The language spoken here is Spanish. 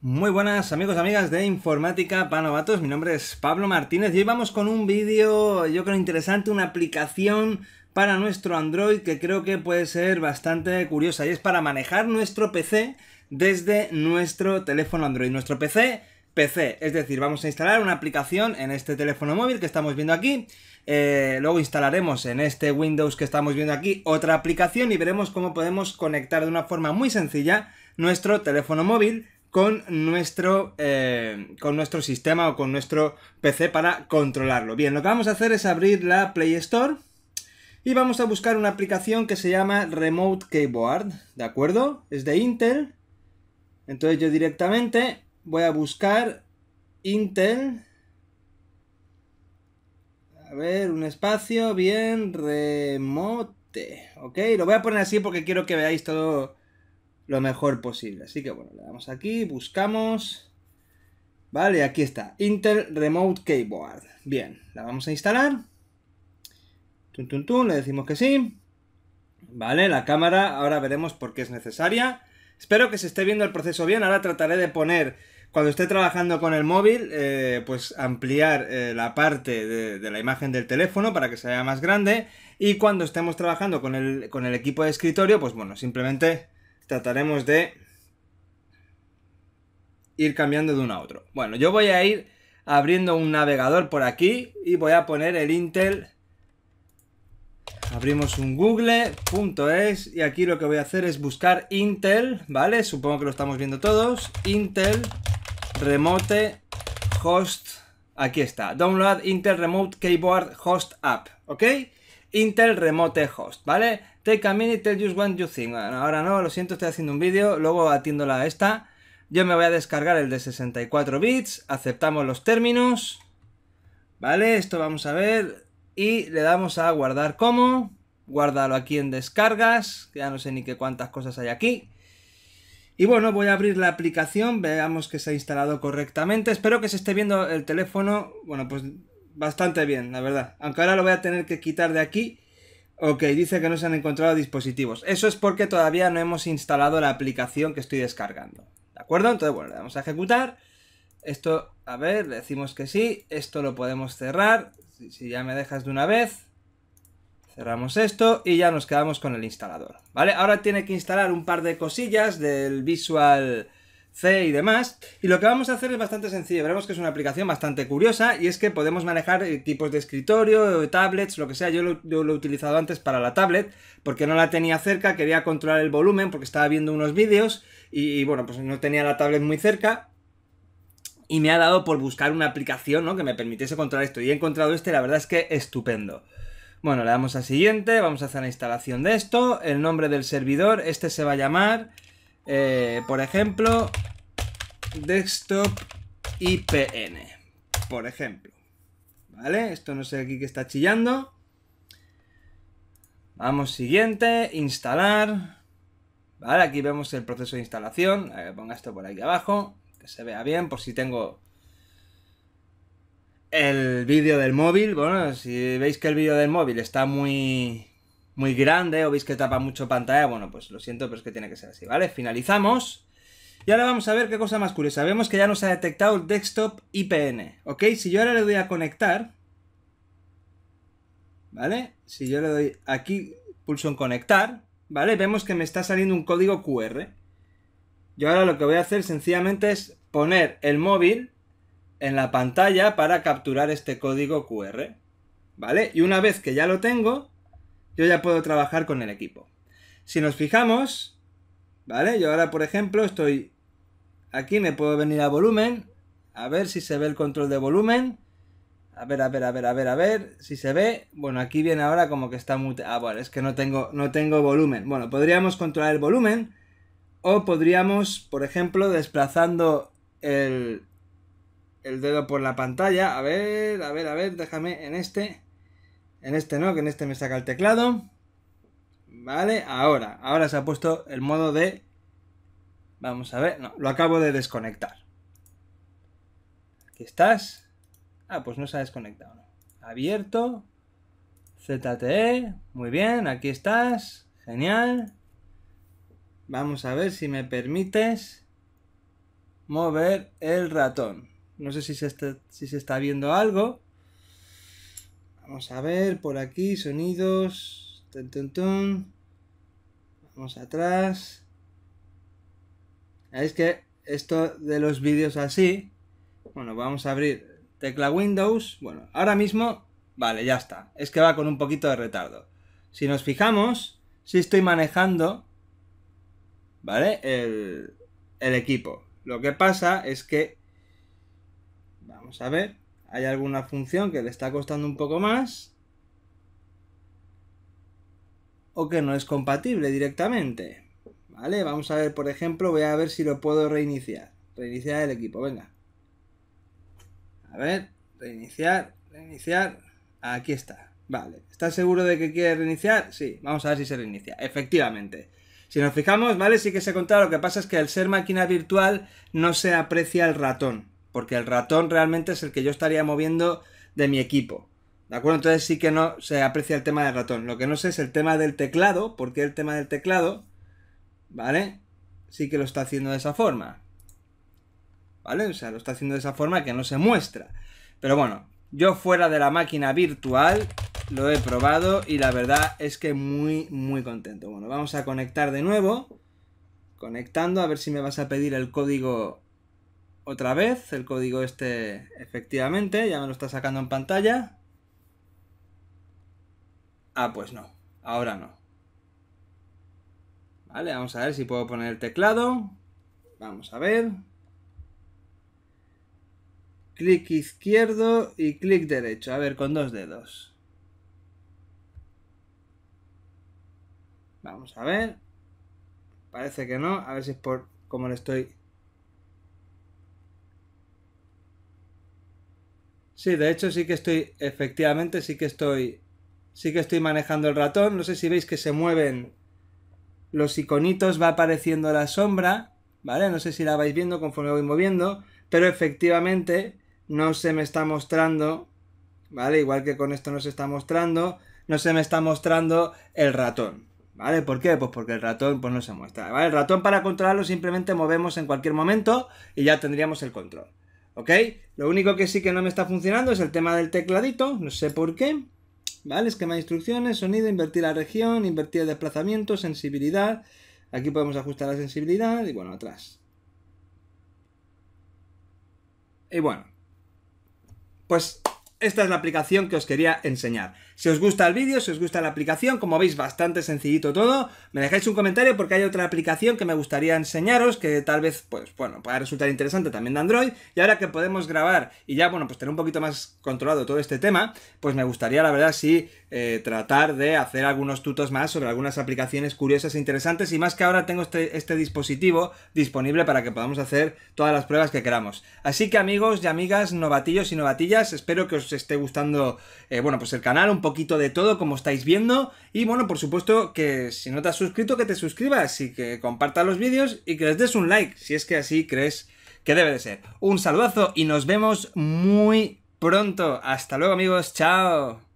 Muy buenas amigos amigas de Informática para Novatos, mi nombre es Pablo Martínez y hoy vamos con un vídeo, yo creo interesante, una aplicación para nuestro Android que creo que puede ser bastante curiosa y es para manejar nuestro PC desde nuestro teléfono Android, nuestro PC PC, es decir, vamos a instalar una aplicación en este teléfono móvil que estamos viendo aquí, eh, luego instalaremos en este Windows que estamos viendo aquí otra aplicación y veremos cómo podemos conectar de una forma muy sencilla nuestro teléfono móvil con nuestro, eh, con nuestro sistema o con nuestro PC para controlarlo. Bien, lo que vamos a hacer es abrir la Play Store y vamos a buscar una aplicación que se llama Remote Keyboard, ¿de acuerdo? Es de Intel. Entonces yo directamente voy a buscar Intel. A ver, un espacio bien remote. Ok, lo voy a poner así porque quiero que veáis todo lo mejor posible. Así que bueno, le damos aquí, buscamos. Vale, aquí está, Intel Remote Keyboard. Bien, la vamos a instalar. Tun, tun, tun, le decimos que sí. Vale, la cámara, ahora veremos por qué es necesaria. Espero que se esté viendo el proceso bien, ahora trataré de poner cuando esté trabajando con el móvil, eh, pues ampliar eh, la parte de, la imagen del teléfono para que se vea más grande. Y cuando estemos trabajando con el, con el equipo de escritorio, pues bueno, simplemente trataremos de ir cambiando de uno a otro. Bueno, yo voy a ir abriendo un navegador por aquí y voy a poner el Intel. Abrimos un google.es y aquí lo que voy a hacer es buscar Intel, ¿vale? Supongo que lo estamos viendo todos. Intel Remote Host. Aquí está. Download Intel Remote Keyboard Host App, ¿ok? Intel Remote Host, ¿vale? Take a minute, tell just what you think. ahora no, lo siento, estoy haciendo un vídeo, luego atiendo la esta. Yo me voy a descargar el de 64 bits, aceptamos los términos, ¿vale? Esto vamos a ver y le damos a guardar como, guárdalo aquí en descargas, que ya no sé ni qué cuántas cosas hay aquí. Y bueno, voy a abrir la aplicación, veamos que se ha instalado correctamente. Espero que se esté viendo el teléfono. Bueno, pues bastante bien, la verdad. Aunque ahora lo voy a tener que quitar de aquí. Ok, dice que no se han encontrado dispositivos. Eso es porque todavía no hemos instalado la aplicación que estoy descargando. ¿De acuerdo? Entonces, bueno, le vamos a ejecutar. Esto, a ver, le decimos que sí. Esto lo podemos cerrar. Si, si ya me dejas de una vez. Cerramos esto y ya nos quedamos con el instalador. ¿Vale? Ahora tiene que instalar un par de cosillas del Visual... C y demás. Y lo que vamos a hacer es bastante sencillo. Veremos que es una aplicación bastante curiosa y es que podemos manejar eh, tipos de escritorio, eh, tablets, lo que sea. Yo lo, he utilizado antes para la tablet porque no la tenía cerca, quería controlar el volumen porque estaba viendo unos vídeos y, bueno, pues no tenía la tablet muy cerca. Y me ha dado por buscar una aplicación ¿no? que me permitiese controlar esto. Y he encontrado este, la verdad es que estupendo. Bueno, le damos a siguiente, vamos a hacer la instalación de esto, el nombre del servidor, este se va a llamar, eh, por ejemplo, desktop IPN, por ejemplo. ¿Vale? Esto no sé aquí que está chillando. Vamos, siguiente, instalar. Vale, aquí vemos el proceso de instalación. ponga esto por aquí abajo, que se vea bien, por si tengo el vídeo del móvil. Bueno, si veis que el vídeo del móvil está muy, muy grande o veis que tapa mucho pantalla, bueno, pues lo siento, pero es que tiene que ser así, ¿vale? Finalizamos. Y ahora vamos a ver qué cosa más curiosa. Vemos que ya nos ha detectado el desktop IPN, ¿ok? Si yo ahora le doy a conectar, ¿vale? Si yo le doy aquí, pulso en conectar, ¿vale? Vemos que me está saliendo un código QR. Yo ahora lo que voy a hacer sencillamente es poner el móvil en la pantalla para capturar este código QR, ¿vale? Y una vez que ya lo tengo, yo ya puedo trabajar con el equipo. Si nos fijamos, ¿Vale? Yo ahora, por ejemplo, estoy aquí, me puedo venir a volumen, a ver si se ve el control de volumen. A ver, a ver, a ver, a ver, a ver, si se ve. Bueno, aquí viene ahora como que está mute. Ah, bueno, es que no tengo, no tengo volumen. Bueno, podríamos controlar el volumen o podríamos, por ejemplo, desplazando el, el dedo por la pantalla. A ver, a ver, a ver, déjame en este. En este no, que en este me saca el teclado. ¿Vale? Ahora, ahora se ha puesto el modo de... Vamos a ver, no, lo acabo de desconectar. Aquí estás. Ah, pues no se ha desconectado. Abierto. ZTE. Muy bien, aquí estás. Genial. Vamos a ver si me permites mover el ratón. No sé si se está, si se está viendo algo. Vamos a ver por aquí, sonidos. Vamos atrás. Ah, es que esto de los vídeos así, bueno, vamos a abrir tecla Windows. Bueno, ahora mismo, vale, ya está. Es que va con un poquito de retardo. Si nos fijamos, si estoy manejando, ¿vale? El, el equipo. Lo que pasa es que, vamos a ver, hay alguna función que le está costando un poco más o que no es compatible directamente. ¿Vale? Vamos a ver, por ejemplo, voy a ver si lo puedo reiniciar. Reiniciar el equipo, venga. A ver, reiniciar, reiniciar. Aquí está. Vale. ¿Estás seguro de que quiere reiniciar? Sí, vamos a ver si se reinicia. Efectivamente. Si nos fijamos, ¿vale? Sí que se contra, lo que pasa es que al ser máquina virtual no se aprecia el ratón, porque el ratón realmente es el que yo estaría moviendo de mi equipo. De acuerdo, entonces sí que no se aprecia el tema del ratón. Lo que no sé es el tema del teclado, porque el tema del teclado, ¿vale? Sí que lo está haciendo de esa forma. ¿Vale? O sea, lo está haciendo de esa forma que no se muestra. Pero bueno, yo fuera de la máquina virtual lo he probado y la verdad es que muy, muy contento. Bueno, vamos a conectar de nuevo. Conectando, a ver si me vas a pedir el código otra vez. El código este, efectivamente, ya me lo está sacando en pantalla. Ah, pues no. Ahora no. Vale, vamos a ver si puedo poner el teclado. Vamos a ver. Clic izquierdo y clic derecho. A ver, con dos dedos. Vamos a ver. Parece que no. A ver si es por ¿Cómo le estoy... Sí, de hecho sí que estoy... Efectivamente sí que estoy sí que estoy manejando el ratón. No sé si veis que se mueven los iconitos, va apareciendo la sombra, ¿vale? No sé si la vais viendo conforme voy moviendo, pero efectivamente no se me está mostrando, ¿vale? Igual que con esto no se está mostrando, no se me está mostrando el ratón, ¿vale? ¿Por qué? Pues porque el ratón pues, no se muestra, ¿vale? El ratón para controlarlo simplemente movemos en cualquier momento y ya tendríamos el control. ¿Ok? Lo único que sí que no me está funcionando es el tema del tecladito, no sé por qué. ¿vale? Esquema de instrucciones, sonido, invertir la región, invertir el desplazamiento, sensibilidad. Aquí podemos ajustar la sensibilidad y bueno, atrás. Y bueno, pues esta es la aplicación que os quería enseñar. Si os gusta el vídeo, si os gusta la aplicación, como veis bastante sencillito todo, me dejáis un comentario porque hay otra aplicación que me gustaría enseñaros, que tal vez, pues bueno, pueda resultar interesante también de Android, y ahora que podemos grabar y ya, bueno, pues tener un poquito más controlado todo este tema, pues me gustaría, la verdad, sí, eh, tratar de hacer algunos tutos más sobre algunas aplicaciones curiosas e interesantes, y más que ahora tengo este, este dispositivo disponible para que podamos hacer todas las pruebas que queramos. Así que amigos y amigas, novatillos y novatillas, espero que os esté gustando, eh, bueno, pues el canal un poquito de todo, como estáis viendo. Y bueno, por supuesto que si no te has suscrito, que te suscribas y que compartas los vídeos y que les des un like, si es que así crees que debe de ser. Un saludazo y nos vemos muy pronto. Hasta luego amigos, chao.